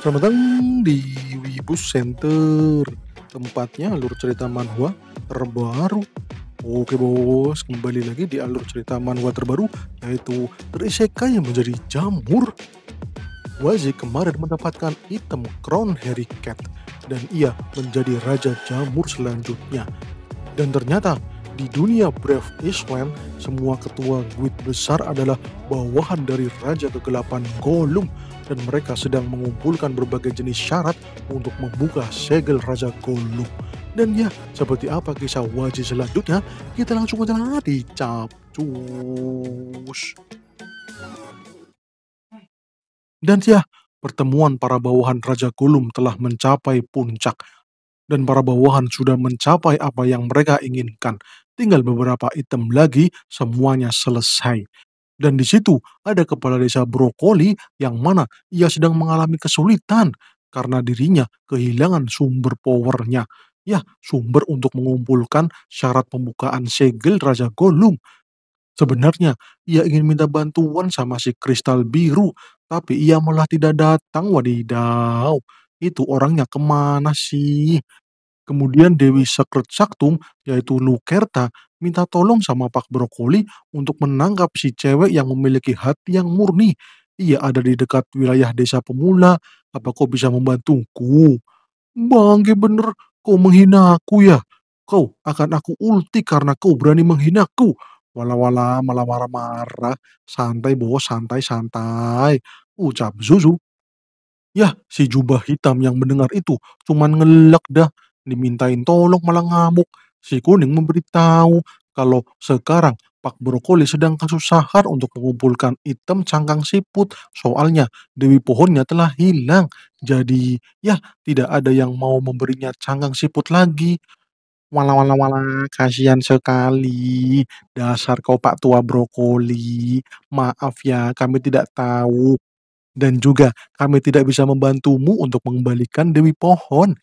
Selamat datang di Wibu Center Tempatnya alur cerita manhwa terbaru Oke bos, kembali lagi di alur cerita manhwa terbaru Yaitu Trisekai yang menjadi jamur Wazi kemarin mendapatkan item Crown Harry Cat Dan ia menjadi Raja Jamur selanjutnya Dan ternyata di dunia Brave Eastland, semua ketua guild besar adalah bawahan dari Raja Kegelapan Gollum dan mereka sedang mengumpulkan berbagai jenis syarat untuk membuka segel Raja Golub. Dan ya, seperti apa kisah wajib selanjutnya, kita langsung aja di Capcus. Dan ya, pertemuan para bawahan Raja Golum telah mencapai puncak dan para bawahan sudah mencapai apa yang mereka inginkan. Tinggal beberapa item lagi, semuanya selesai. Dan di situ ada kepala desa Brokoli yang mana ia sedang mengalami kesulitan karena dirinya kehilangan sumber powernya. Ya, sumber untuk mengumpulkan syarat pembukaan segel Raja Golum. Sebenarnya, ia ingin minta bantuan sama si kristal biru, tapi ia malah tidak datang. Wadidaw, itu orangnya kemana sih? Kemudian Dewi Sekret Saktung yaitu Nukerta minta tolong sama Pak Brokoli untuk menangkap si cewek yang memiliki hati yang murni. Ia ada di dekat wilayah desa pemula. Apa kau bisa membantuku? Bangke bener, kau menghina aku ya? Kau akan aku ulti karena kau berani menghinaku. Wala-wala malah marah-marah. Santai bos, santai-santai. Ucap Zuzu. Yah, si jubah hitam yang mendengar itu cuman ngelak dah dimintain tolong malah ngamuk. Si kuning memberitahu kalau sekarang Pak Brokoli sedang kesusahan untuk mengumpulkan item cangkang siput. Soalnya Dewi pohonnya telah hilang. Jadi ya tidak ada yang mau memberinya cangkang siput lagi. Wala wala wala, kasihan sekali. Dasar kau Pak Tua Brokoli. Maaf ya, kami tidak tahu. Dan juga kami tidak bisa membantumu untuk mengembalikan Dewi Pohon.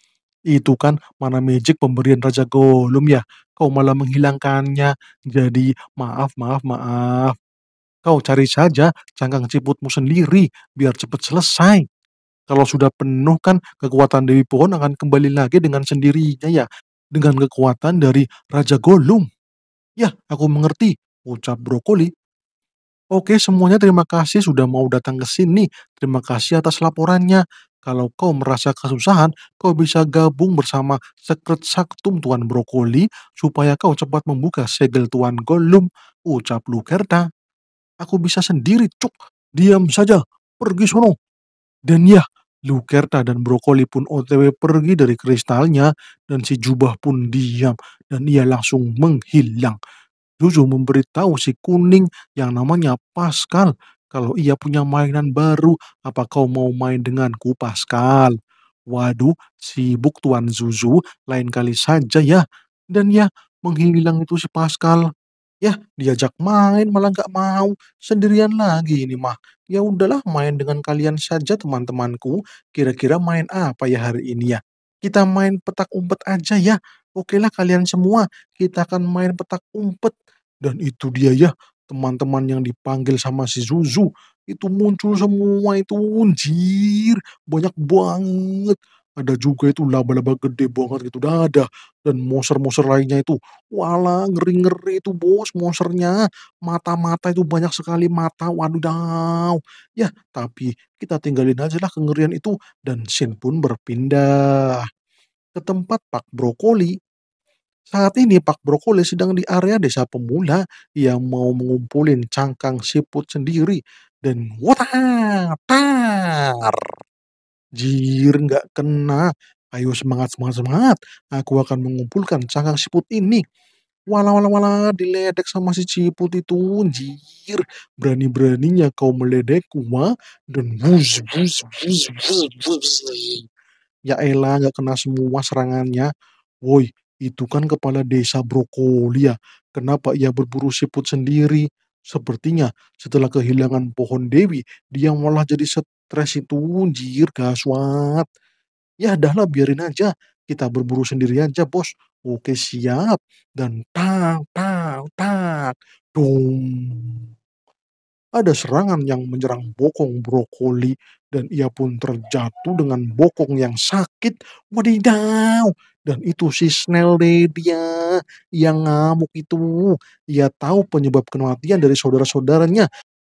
Itu kan mana magic pemberian Raja Golum ya? Kau malah menghilangkannya. Jadi maaf, maaf, maaf. Kau cari saja cangkang ciputmu sendiri biar cepat selesai. Kalau sudah penuh kan kekuatan Dewi Pohon akan kembali lagi dengan sendirinya ya. Dengan kekuatan dari Raja Golum. Ya, aku mengerti, ucap Brokoli. Oke semuanya terima kasih sudah mau datang ke sini. Terima kasih atas laporannya. Kalau kau merasa kesusahan, kau bisa gabung bersama Sekret Saktum Tuan Brokoli supaya kau cepat membuka segel Tuan Gollum, ucap Lukerta. Aku bisa sendiri, cuk. Diam saja, pergi sono. Dan ya, Lukerta dan Brokoli pun otw pergi dari kristalnya dan si jubah pun diam dan ia langsung menghilang. Jojo memberitahu si kuning yang namanya Pascal kalau ia punya mainan baru, apa kau mau main denganku, Pascal? Waduh, sibuk Tuan Zuzu, lain kali saja ya. Dan ya, menghilang itu si Pascal. Ya, diajak main malah nggak mau. Sendirian lagi ini mah. Ya udahlah main dengan kalian saja teman-temanku. Kira-kira main apa ya hari ini ya? Kita main petak umpet aja ya. Oke lah kalian semua, kita akan main petak umpet. Dan itu dia ya, teman-teman yang dipanggil sama si Zuzu itu muncul semua itu unjir banyak banget ada juga itu laba-laba gede banget gitu ada dan monster-monster lainnya itu wala ngeri-ngeri itu bos monsternya mata-mata itu banyak sekali mata waduh daw ya tapi kita tinggalin aja lah kengerian itu dan Shin pun berpindah ke tempat Pak Brokoli saat ini Pak Brokoli sedang di area desa pemula yang mau mengumpulin cangkang siput sendiri dan watar. Jir nggak kena. Ayo semangat semangat semangat. Aku akan mengumpulkan cangkang siput ini. Wala wala wala diledek sama si ciput itu. Jir berani-beraninya kau meledek gua dan buz buz buz buz buz. Ya elah nggak kena semua serangannya. Woi, itu kan kepala desa brokoli ya. Kenapa ia berburu siput sendiri? Sepertinya setelah kehilangan pohon Dewi, dia malah jadi stres itu, jir, gaswat. Ya dahlah biarin aja, kita berburu sendiri aja bos. Oke siap, dan tak, tak, tak, dong. Ada serangan yang menyerang bokong brokoli dan ia pun terjatuh dengan bokong yang sakit. Wadidaw, dan itu si Snell deh dia yang ngamuk itu. Ia tahu penyebab kematian dari saudara-saudaranya.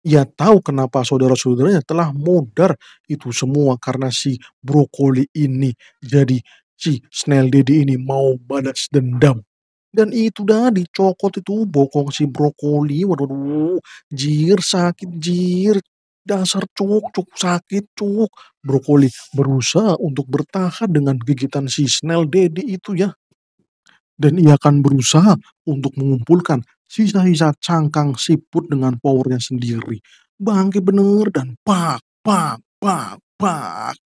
Ia tahu kenapa saudara-saudaranya telah mudar itu semua karena si brokoli ini. Jadi si Snell Dedi ini mau balas dendam. Dan itu dah dicokot itu bokong si brokoli. Waduh, jir sakit jir Dasar cuk, cuk sakit, cuk. Brokoli berusaha untuk bertahan dengan gigitan si Snell Daddy itu ya. Dan ia akan berusaha untuk mengumpulkan sisa-sisa cangkang siput dengan powernya sendiri. Bangke bener dan pak, pak, pak, pak.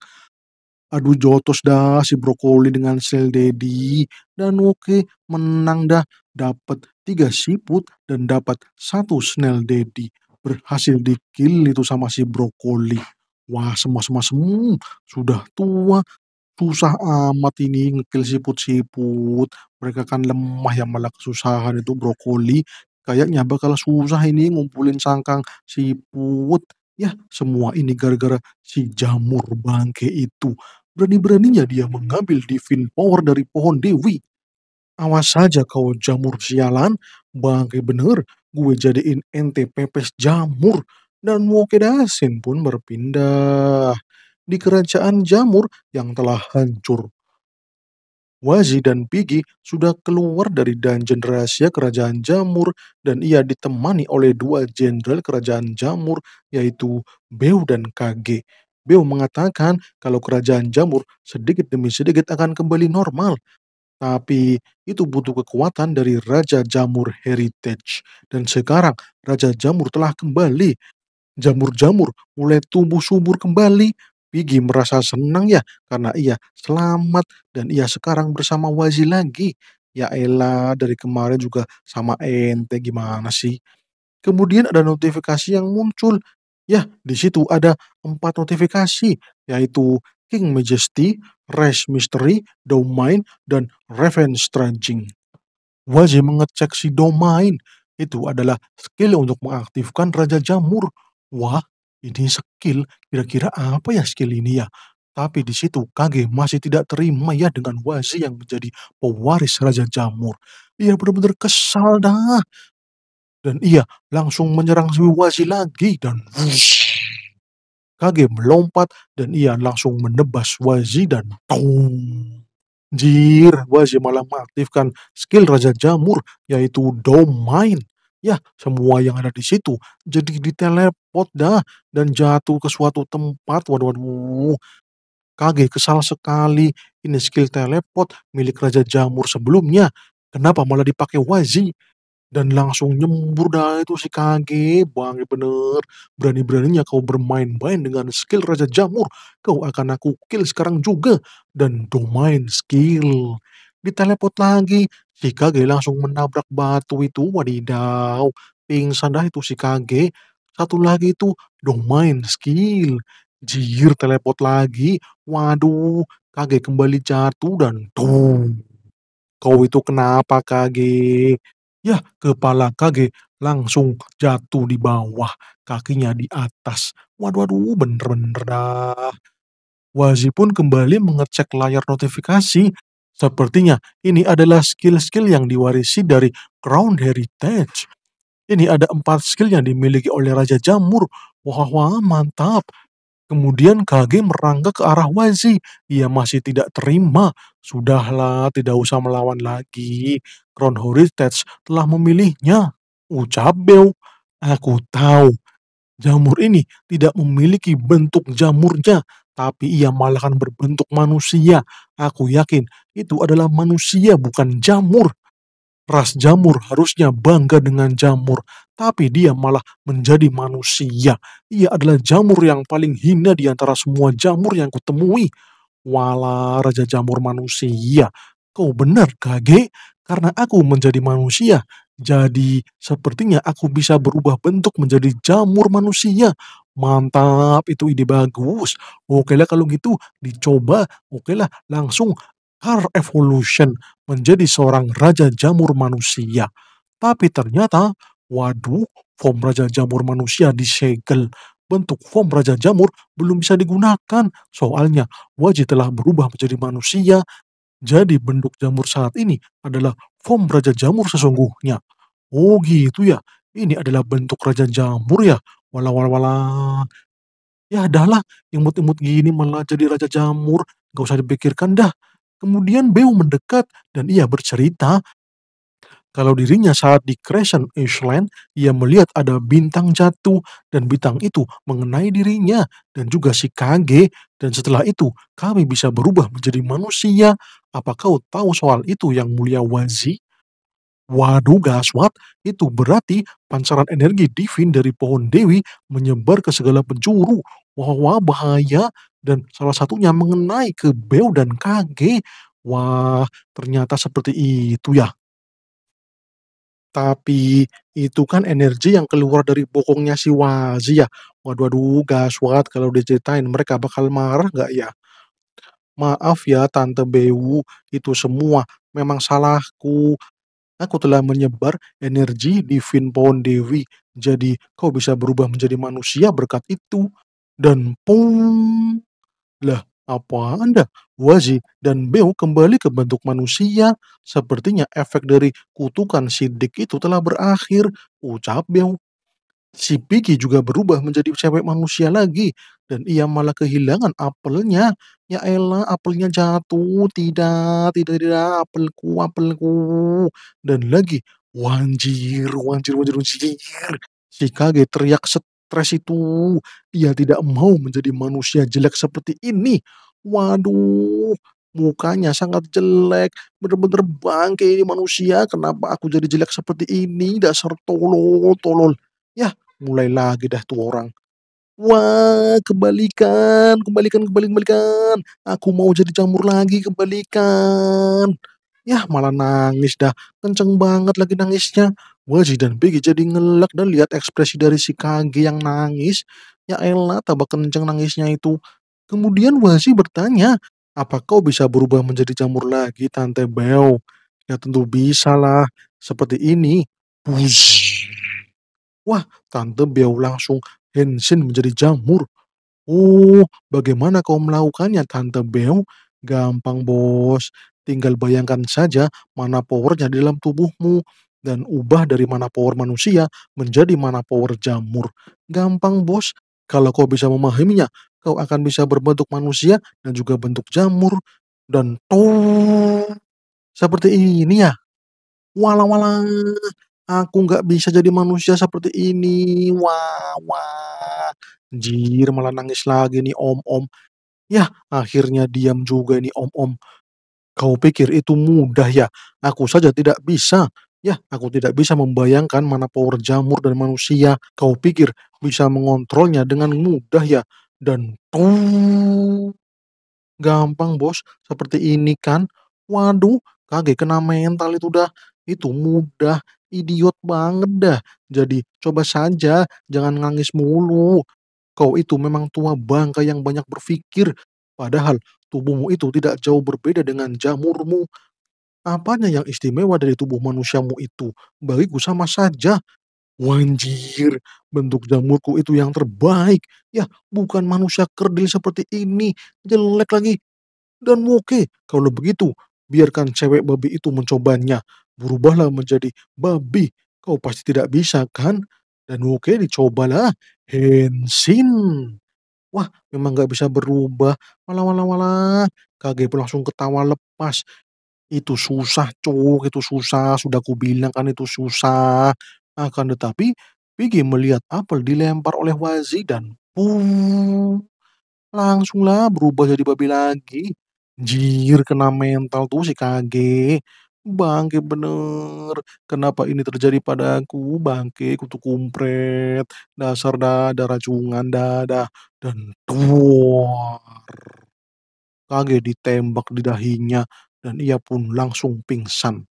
Aduh jotos dah si brokoli dengan Snell Daddy. Dan oke menang dah dapat tiga siput dan dapat satu Snell Daddy berhasil dikill itu sama si brokoli. Wah, semua semua hmm, semua sudah tua, susah amat ini ngekill siput-siput. Mereka kan lemah yang malah kesusahan itu brokoli. Kayaknya bakal susah ini ngumpulin sangkang siput. Ya, semua ini gara-gara si jamur bangke itu. Berani-beraninya dia mengambil divine power dari pohon dewi. Awas saja kau jamur sialan, bangke bener, gue jadiin ente pepes jamur dan Wokedasin pun berpindah di kerajaan jamur yang telah hancur. Wazi dan Piggy sudah keluar dari dungeon rahasia kerajaan jamur dan ia ditemani oleh dua jenderal kerajaan jamur yaitu Beu dan Kage. Beu mengatakan kalau kerajaan jamur sedikit demi sedikit akan kembali normal tapi itu butuh kekuatan dari Raja Jamur Heritage. Dan sekarang Raja Jamur telah kembali. Jamur-jamur mulai tumbuh subur kembali. Piggy merasa senang ya karena ia selamat dan ia sekarang bersama Wazi lagi. Ya Ella dari kemarin juga sama ente gimana sih? Kemudian ada notifikasi yang muncul. Ya, di situ ada empat notifikasi, yaitu King Majesty, rash mystery, domain, dan revenge trenching. Wajib mengecek si domain. Itu adalah skill untuk mengaktifkan Raja Jamur. Wah, ini skill. Kira-kira apa ya skill ini ya? Tapi di situ Kage masih tidak terima ya dengan Wazi yang menjadi pewaris Raja Jamur. Ia benar-benar kesal dah. Dan ia langsung menyerang si Wazi lagi dan wush, Kage melompat dan ia langsung menebas Wazi dan tong. Jir, Wazi malah mengaktifkan skill Raja Jamur yaitu Domain. Ya, semua yang ada di situ jadi diteleport dah dan jatuh ke suatu tempat. Waduh, waduh. Kage kesal sekali. Ini skill teleport milik Raja Jamur sebelumnya. Kenapa malah dipakai Wazi? Dan langsung nyembur dah itu si Kage. Bang, bener. Berani-beraninya kau bermain-main dengan skill Raja Jamur. Kau akan aku kill sekarang juga. Dan domain skill. diteleport lagi. Si Kage langsung menabrak batu itu. Wadidaw. Pingsan dah itu si Kage. Satu lagi itu domain skill. Jir teleport lagi. Waduh, Kage kembali jatuh dan tuh. Kau itu kenapa Kage? Ya, kepala Kage langsung jatuh di bawah, kakinya di atas. Waduh, waduh, bener-bener dah. Wazi pun kembali mengecek layar notifikasi. Sepertinya ini adalah skill-skill yang diwarisi dari Crown Heritage. Ini ada empat skill yang dimiliki oleh Raja Jamur. Wah, wah, mantap. Kemudian Kage merangkak ke arah Wazi. Ia masih tidak terima. Sudahlah, tidak usah melawan lagi. Crown Heritage telah memilihnya. Ucap Beo. Aku tahu. Jamur ini tidak memiliki bentuk jamurnya, tapi ia malahan berbentuk manusia. Aku yakin itu adalah manusia bukan jamur ras jamur harusnya bangga dengan jamur, tapi dia malah menjadi manusia. Ia adalah jamur yang paling hina di antara semua jamur yang kutemui. Wala raja jamur manusia, kau benar Kage, karena aku menjadi manusia. Jadi sepertinya aku bisa berubah bentuk menjadi jamur manusia. Mantap, itu ide bagus. Oke lah kalau gitu, dicoba. Oke lah, langsung Car Evolution menjadi seorang raja jamur manusia. Tapi ternyata, waduh, form raja jamur manusia disegel. Bentuk form raja jamur belum bisa digunakan. Soalnya, wajib telah berubah menjadi manusia. Jadi bentuk jamur saat ini adalah form raja jamur sesungguhnya. Oh gitu ya, ini adalah bentuk raja jamur ya. Walau walau, wala. Ya adalah, imut-imut gini malah jadi raja jamur. Gak usah dipikirkan dah. Kemudian Beu mendekat dan ia bercerita kalau dirinya saat di Crescent Island, ia melihat ada bintang jatuh dan bintang itu mengenai dirinya dan juga si Kage. Dan setelah itu, kami bisa berubah menjadi manusia. Apa kau tahu soal itu yang mulia Wazi? Waduh Gaswat, itu berarti pancaran energi divin dari pohon dewi menyebar ke segala penjuru. Wah, wah bahaya, dan salah satunya mengenai ke Beo dan Kage. Wah, ternyata seperti itu ya. Tapi itu kan energi yang keluar dari bokongnya si Wazi ya. Waduh, aduh, gaswat kalau diceritain mereka bakal marah nggak ya? Maaf ya Tante Beu, itu semua memang salahku. Aku telah menyebar energi di Finpon Dewi. Jadi kau bisa berubah menjadi manusia berkat itu. Dan pum. Lah, apa anda Wazi dan Beo kembali ke bentuk manusia. Sepertinya efek dari kutukan sidik itu telah berakhir, ucap Beo. Si Piki juga berubah menjadi cewek manusia lagi dan ia malah kehilangan apelnya. Ya elah, apelnya jatuh. Tidak, tidak, tidak, apelku, apelku. Dan lagi, wanjir, wanjir, wanjir, wanjir. Si Kage teriak set stres itu. Dia tidak mau menjadi manusia jelek seperti ini. Waduh, mukanya sangat jelek. Bener-bener bangke ini manusia. Kenapa aku jadi jelek seperti ini? Dasar tolol, tolol. Ya, mulai lagi dah tuh orang. Wah, kembalikan, kembalikan, kembalikan. kebalikan. Aku mau jadi jamur lagi, kembalikan. Ya malah nangis dah, kenceng banget lagi nangisnya. Waji dan Biggie jadi ngelak dan lihat ekspresi dari si Kage yang nangis. Ya elah tambah kenceng nangisnya itu. Kemudian Waji bertanya, apa kau bisa berubah menjadi jamur lagi Tante Beo? Ya tentu bisa lah, seperti ini. Bush. Wah, Tante Beo langsung Henshin menjadi jamur. Oh, bagaimana kau melakukannya Tante Beo? Gampang bos, Tinggal bayangkan saja mana powernya di dalam tubuhmu dan ubah dari mana power manusia menjadi mana power jamur. Gampang bos, kalau kau bisa memahaminya, kau akan bisa berbentuk manusia dan juga bentuk jamur dan tuh seperti ini ya. Walang walang, aku nggak bisa jadi manusia seperti ini. Wah wah, jir malah nangis lagi nih om om. Ya akhirnya diam juga nih om om. Kau pikir itu mudah ya? Aku saja tidak bisa. Ya, aku tidak bisa membayangkan mana power jamur dan manusia. Kau pikir bisa mengontrolnya dengan mudah ya? Dan tuh gampang bos, seperti ini kan? Waduh, kaget kena mental itu dah. Itu mudah, idiot banget dah. Jadi coba saja, jangan nangis mulu. Kau itu memang tua bangka yang banyak berpikir. Padahal Tubuhmu itu tidak jauh berbeda dengan jamurmu. Apanya yang istimewa dari tubuh manusiamu itu? Bagiku sama saja. Wanjir, bentuk jamurku itu yang terbaik. Ya, bukan manusia kerdil seperti ini. Jelek lagi. Dan oke, kalau begitu, biarkan cewek babi itu mencobanya. Berubahlah menjadi babi. Kau pasti tidak bisa, kan? Dan oke, dicobalah. Henshin. Wah, memang nggak bisa berubah. malah malah walah, KGB langsung ketawa lepas. Itu susah cuk, itu susah. Sudah kubilang kan itu susah. Akan tetapi, Piggy melihat apel dilempar oleh Wazi dan pum, langsunglah berubah jadi babi lagi. Jir kena mental tuh si KG. Bangke bener, kenapa ini terjadi padaku? Bangke kutu kumpret, dasar dah, ada racungan dah dah, dan tuar. Kage ditembak di dahinya dan ia pun langsung pingsan.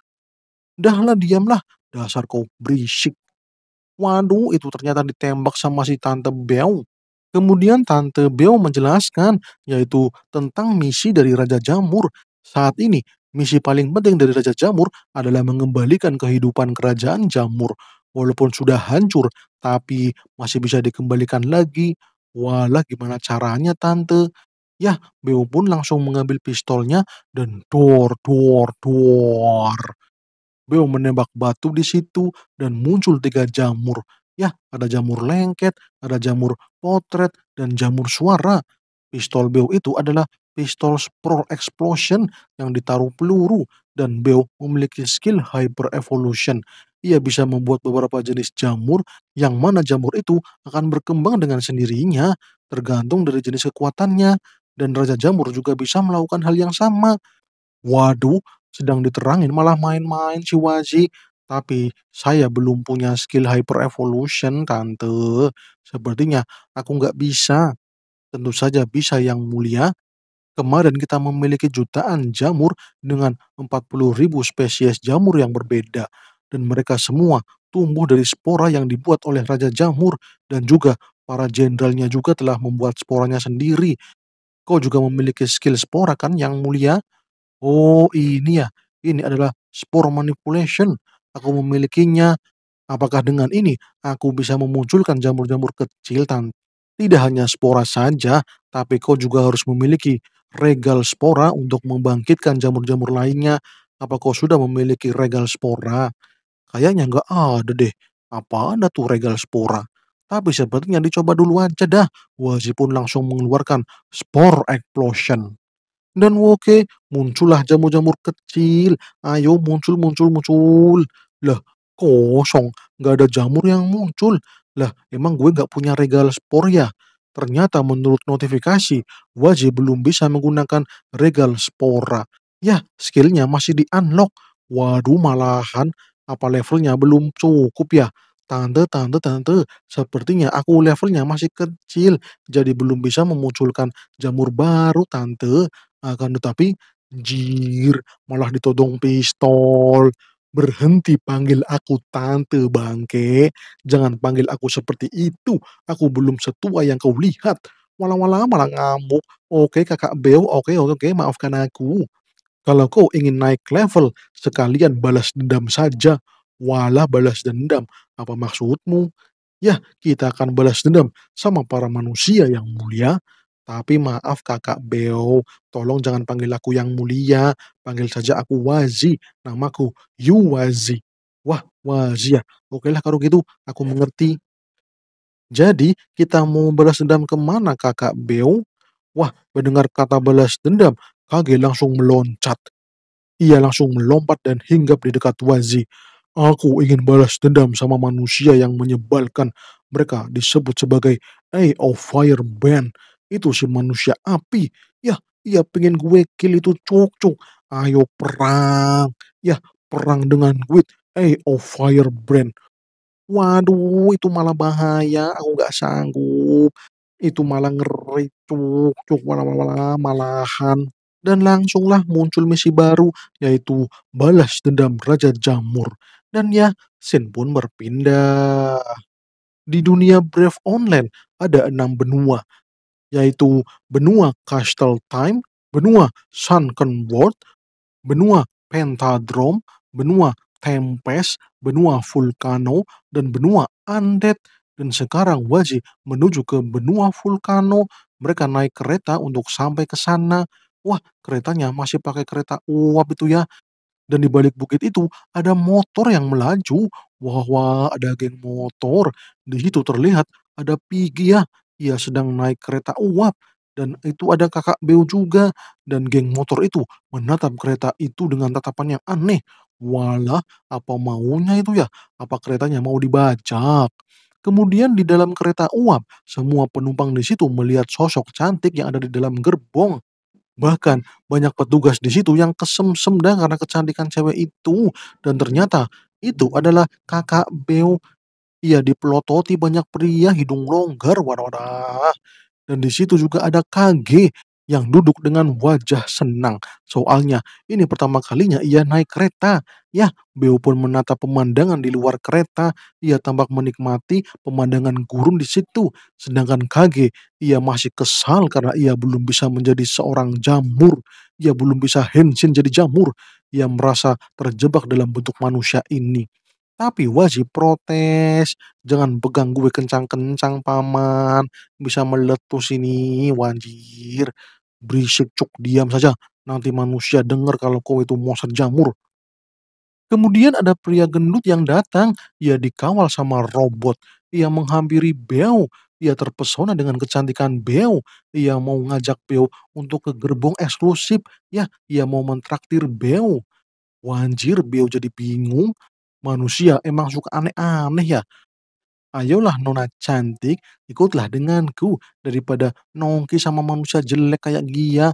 Dahlah diamlah, dasar kau berisik. Waduh, itu ternyata ditembak sama si Tante Beo. Kemudian Tante Beo menjelaskan, yaitu tentang misi dari Raja Jamur. Saat ini, Misi paling penting dari Raja Jamur adalah mengembalikan kehidupan kerajaan Jamur. Walaupun sudah hancur, tapi masih bisa dikembalikan lagi. Walah gimana caranya tante? Ya, Beo pun langsung mengambil pistolnya dan dor, dor, dor. Beo menembak batu di situ dan muncul tiga jamur. Ya, ada jamur lengket, ada jamur potret, dan jamur suara. Pistol Beo itu adalah pistol Pro Explosion yang ditaruh peluru dan Beo memiliki skill Hyper Evolution. Ia bisa membuat beberapa jenis jamur yang mana jamur itu akan berkembang dengan sendirinya tergantung dari jenis kekuatannya dan Raja Jamur juga bisa melakukan hal yang sama. Waduh, sedang diterangin malah main-main si Wazi. Tapi saya belum punya skill Hyper Evolution, Tante. Sepertinya aku nggak bisa. Tentu saja bisa yang mulia. Kemarin kita memiliki jutaan jamur dengan ribu spesies jamur yang berbeda dan mereka semua tumbuh dari spora yang dibuat oleh raja jamur dan juga para jenderalnya juga telah membuat sporanya sendiri. Kau juga memiliki skill spora kan yang mulia? Oh, ini ya. Ini adalah spore manipulation. Aku memilikinya. Apakah dengan ini aku bisa memunculkan jamur-jamur kecil tanpa tidak hanya spora saja, tapi kau juga harus memiliki regal spora untuk membangkitkan jamur-jamur lainnya. Apa kau sudah memiliki regal spora? Kayaknya nggak ada deh. Apa ada tuh regal spora? Tapi sepertinya dicoba dulu aja dah. pun langsung mengeluarkan spore explosion. Dan oke, muncullah jamur-jamur kecil. Ayo muncul, muncul, muncul. Lah, kosong. Nggak ada jamur yang muncul. Lah, emang gue nggak punya regal spor ya? Ternyata menurut notifikasi, Wajib belum bisa menggunakan regal spora. Ya, skillnya masih di unlock. Waduh malahan, apa levelnya belum cukup ya? Tante, tante, tante, sepertinya aku levelnya masih kecil, jadi belum bisa memunculkan jamur baru, tante. Akan tetapi, jir, malah ditodong pistol. Berhenti panggil aku tante bangke. Jangan panggil aku seperti itu. Aku belum setua yang kau lihat. Walau-walau malah ngamuk. Oke kakak Beo, oke oke maafkan aku. Kalau kau ingin naik level, sekalian balas dendam saja. Walah balas dendam. Apa maksudmu? Ya, kita akan balas dendam sama para manusia yang mulia. Tapi maaf kakak Beo, tolong jangan panggil aku yang mulia, panggil saja aku Wazi, namaku Yu Wazi. Wah, Wazi ya, Oke lah kalau gitu, aku mengerti. Jadi, kita mau balas dendam kemana kakak Beo? Wah, mendengar kata balas dendam, Kage langsung meloncat. Ia langsung melompat dan hinggap di dekat Wazi. Aku ingin balas dendam sama manusia yang menyebalkan. Mereka disebut sebagai Eye of Fire Band. Itu si manusia api. Ya, ia ya pengen gue kill itu cuk-cuk. Ayo perang. Ya, perang dengan gue. Eh, hey, oh firebrand. Waduh, itu malah bahaya. Aku gak sanggup. Itu malah ngeri cuk-cuk. Malah, malah, malahan. Dan langsunglah muncul misi baru, yaitu balas dendam Raja Jamur. Dan ya, Sin pun berpindah. Di dunia Brave Online ada enam benua yaitu benua Time, benua Sunken World, benua Pentadrome, benua Tempest, benua Vulcano, dan benua Undead. Dan sekarang wajib menuju ke benua Vulcano. Mereka naik kereta untuk sampai ke sana. Wah, keretanya masih pakai kereta uap itu ya. Dan di balik bukit itu ada motor yang melaju. Wah, wah, ada geng motor. Di situ terlihat ada Piggy ya ia sedang naik kereta uap dan itu ada kakak beo juga dan geng motor itu menatap kereta itu dengan tatapan yang aneh. Walah, apa maunya itu ya? Apa keretanya mau dibajak? Kemudian di dalam kereta uap, semua penumpang di situ melihat sosok cantik yang ada di dalam gerbong. Bahkan banyak petugas di situ yang kesemsem dah karena kecantikan cewek itu dan ternyata itu adalah kakak beo ia dipelototi banyak pria hidung longgar, warna wadah Dan di situ juga ada KG yang duduk dengan wajah senang. Soalnya, ini pertama kalinya ia naik kereta. Ya, Beo pun menata pemandangan di luar kereta. Ia tampak menikmati pemandangan gurun di situ. Sedangkan Kage, ia masih kesal karena ia belum bisa menjadi seorang jamur. Ia belum bisa henshin jadi jamur. Ia merasa terjebak dalam bentuk manusia ini. Tapi wajib protes, "Jangan pegang gue kencang-kencang paman, bisa meletus ini, wanjir. Berisik cuk, diam saja, nanti manusia dengar kalau kau itu monster jamur." Kemudian ada pria gendut yang datang, ia dikawal sama robot. Ia menghampiri Beo, ia terpesona dengan kecantikan Beo. Ia mau ngajak Beo untuk ke gerbong eksklusif, ya, ia mau mentraktir Beo. Wanjir, Beo jadi bingung, Manusia emang suka aneh-aneh ya. Ayolah nona cantik, ikutlah denganku daripada nongki sama manusia jelek kayak dia.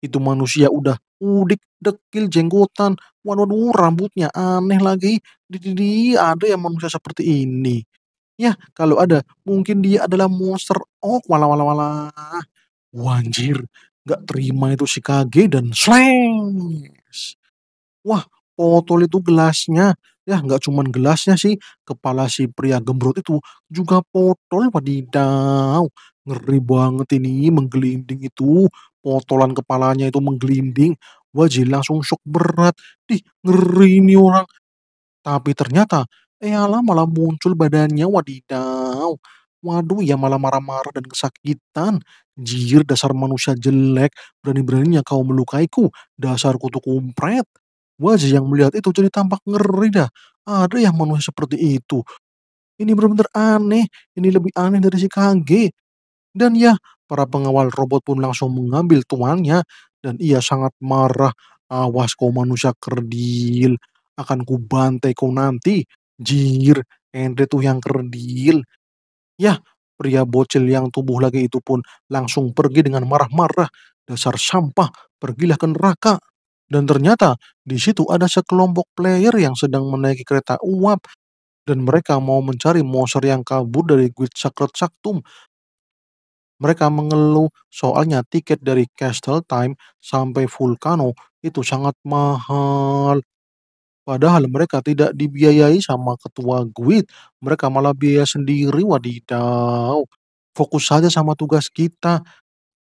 Itu manusia udah udik, dekil, jenggotan, waduh, waduh rambutnya aneh lagi. Di ada yang manusia seperti ini. Ya, kalau ada, mungkin dia adalah monster. Oh, wala wala wala. Wanjir, Gak terima itu si Kage dan slash. Wah, potol itu gelasnya Ya nggak cuman gelasnya sih, kepala si pria gembrot itu juga potol wadidaw. Ngeri banget ini menggelinding itu. Potolan kepalanya itu menggelinding. wajib langsung shock berat. Dih, ngeri ini orang. Tapi ternyata Eala ya malah muncul badannya wadidaw. Waduh ya malah marah-marah dan kesakitan. Jir dasar manusia jelek, berani-beraninya kau melukaiku, dasar kutu kumpret. Wajah yang melihat itu jadi tampak ngeri dah. Ada yang manusia seperti itu. Ini benar-benar aneh. Ini lebih aneh dari si Kage. Dan ya, para pengawal robot pun langsung mengambil tuannya. Dan ia sangat marah. Awas kau manusia kerdil. Akan kubantai kau nanti. Jir, Andre tuh yang kerdil. Ya, pria bocil yang tubuh lagi itu pun langsung pergi dengan marah-marah. Dasar sampah, pergilah ke neraka. Dan ternyata di situ ada sekelompok player yang sedang menaiki kereta uap dan mereka mau mencari monster yang kabur dari Guild Sacred Saktum. Mereka mengeluh soalnya tiket dari Castle Time sampai Vulcano itu sangat mahal. Padahal mereka tidak dibiayai sama ketua guild, mereka malah biaya sendiri wadidaw. Fokus saja sama tugas kita,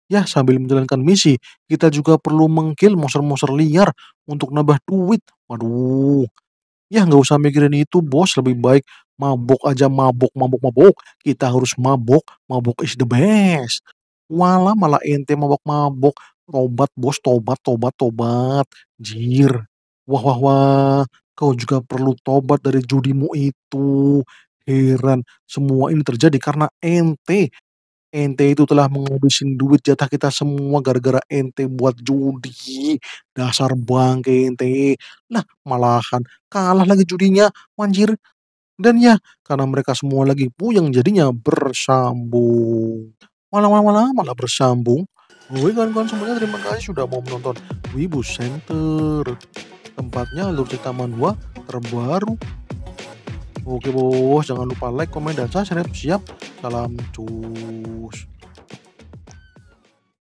Ya, sambil menjalankan misi, kita juga perlu mengkill monster-monster liar untuk nambah duit. Waduh. Ya, nggak usah mikirin itu, bos. Lebih baik mabok aja, mabok, mabok, mabok. Kita harus mabok, mabok is the best. Walah, malah ente mabok-mabok. Tobat, bos, tobat, tobat, tobat. Jir. Wah, wah, wah. Kau juga perlu tobat dari judimu itu. Heran, semua ini terjadi karena ente Ente itu telah menghabisin duit jatah kita semua gara-gara ente buat judi. Dasar bangke ente. Nah malahan kalah lagi judinya, manjir. Dan ya, karena mereka semua lagi puyeng jadinya bersambung. Malah malah malah malah bersambung. Gue kawan-kawan semuanya terima kasih sudah mau menonton Wibu Center. Tempatnya alur cerita manhwa terbaru Oke bos, jangan lupa like, komen, dan subscribe. Siap, salam cus.